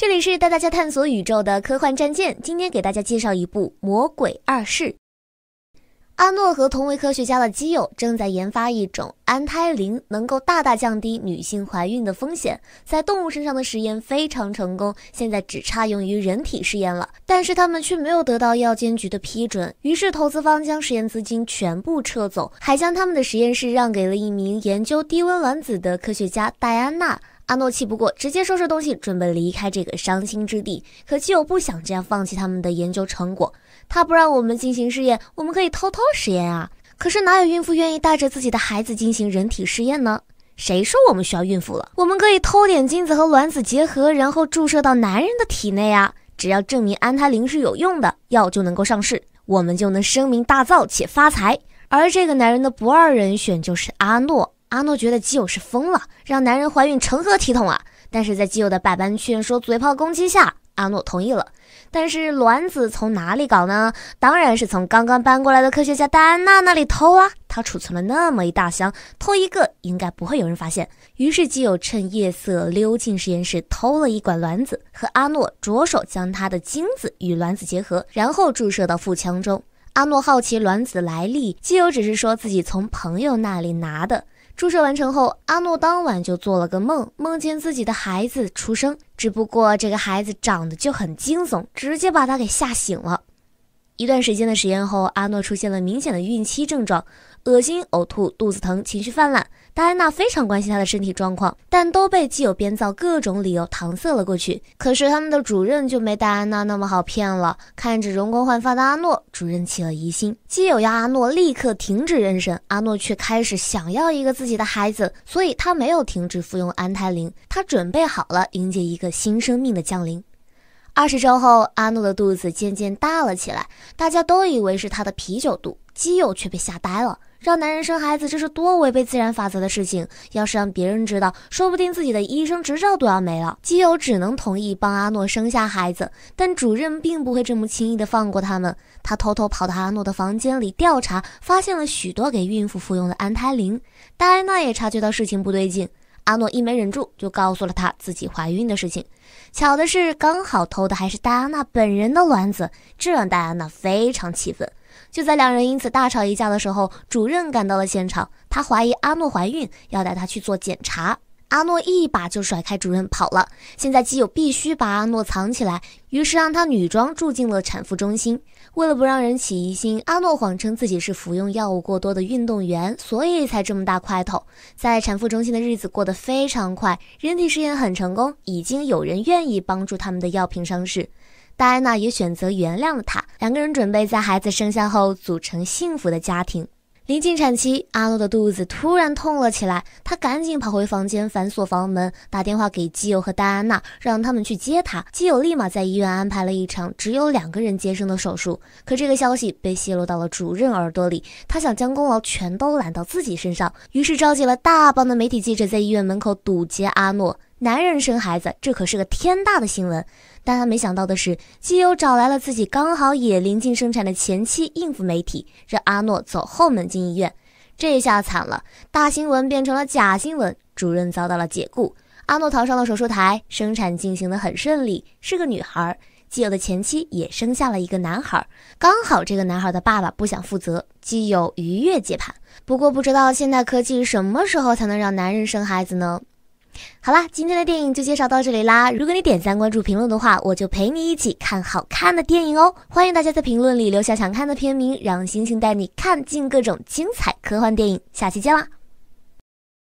这里是带大家探索宇宙的科幻战舰。今天给大家介绍一部《魔鬼二世》。阿诺和同为科学家的基友正在研发一种安胎灵，能够大大降低女性怀孕的风险。在动物身上的实验非常成功，现在只差用于人体试验了。但是他们却没有得到药监局的批准，于是投资方将实验资金全部撤走，还将他们的实验室让给了一名研究低温卵子的科学家戴安娜。阿诺气不过，直接收拾东西准备离开这个伤心之地。可基友不想这样放弃他们的研究成果，他不让我们进行试验，我们可以偷偷实验啊！可是哪有孕妇愿意带着自己的孩子进行人体试验呢？谁说我们需要孕妇了？我们可以偷点精子和卵子结合，然后注射到男人的体内啊！只要证明安胎灵是有用的药就能够上市，我们就能声名大噪且发财。而这个男人的不二人选就是阿诺。阿诺觉得基友是疯了，让男人怀孕成何体统啊！但是在基友的百般劝说、嘴炮攻击下，阿诺同意了。但是卵子从哪里搞呢？当然是从刚刚搬过来的科学家戴安娜那里偷啊！她储存了那么一大箱，偷一个应该不会有人发现。于是基友趁夜色溜进实验室偷了一管卵子，和阿诺着手将他的精子与卵子结合，然后注射到腹腔中。阿诺好奇卵子来历，基友只是说自己从朋友那里拿的。注射完成后，阿诺当晚就做了个梦，梦见自己的孩子出生，只不过这个孩子长得就很惊悚，直接把他给吓醒了。一段时间的实验后，阿诺出现了明显的孕期症状：恶心、呕吐、肚子疼、情绪泛滥。戴安娜非常关心他的身体状况，但都被基友编造各种理由搪塞了过去。可是他们的主任就没戴安娜那么好骗了。看着容光焕发的阿诺，主任起了疑心。基友要阿诺立刻停止妊娠，阿诺却开始想要一个自己的孩子，所以他没有停止服用安胎灵。他准备好了迎接一个新生命的降临。二十周后，阿诺的肚子渐渐大了起来，大家都以为是他的啤酒肚，基友却被吓呆了。让男人生孩子，这是多违背自然法则的事情！要是让别人知道，说不定自己的医生执照都要没了。基友只能同意帮阿诺生下孩子，但主任并不会这么轻易的放过他们。他偷偷跑到阿诺的房间里调查，发现了许多给孕妇服用的安胎灵。戴安娜也察觉到事情不对劲。阿诺一没忍住，就告诉了她自己怀孕的事情。巧的是，刚好偷的还是戴安娜本人的卵子，这让戴安娜非常气愤。就在两人因此大吵一架的时候，主任赶到了现场，他怀疑阿诺怀孕，要带她去做检查。阿诺一把就甩开主任跑了。现在基友必须把阿诺藏起来，于是让她女装住进了产妇中心。为了不让人起疑心，阿诺谎称自己是服用药物过多的运动员，所以才这么大块头。在产妇中心的日子过得非常快，人体试验很成功，已经有人愿意帮助他们的药品上市。戴安娜也选择原谅了他，两个人准备在孩子生下后组成幸福的家庭。临近产期，阿诺的肚子突然痛了起来，他赶紧跑回房间，反锁房门，打电话给基友和戴安娜，让他们去接他。基友立马在医院安排了一场只有两个人接生的手术。可这个消息被泄露到了主任耳朵里，他想将功劳全都揽到自己身上，于是召集了大帮的媒体记者在医院门口堵截阿诺。男人生孩子，这可是个天大的新闻。但他没想到的是，基友找来了自己刚好也临近生产的前妻应付媒体，让阿诺走后门进医院。这下惨了，大新闻变成了假新闻，主任遭到了解雇。阿诺逃上了手术台，生产进行得很顺利，是个女孩。基友的前妻也生下了一个男孩，刚好这个男孩的爸爸不想负责，基友愉悦接盘。不过不知道现代科技什么时候才能让男人生孩子呢？好啦，今天的电影就介绍到这里啦！如果你点赞、关注、评论的话，我就陪你一起看好看的电影哦。欢迎大家在评论里留下想看的片名，让星星带你看尽各种精彩科幻电影。下期见啦！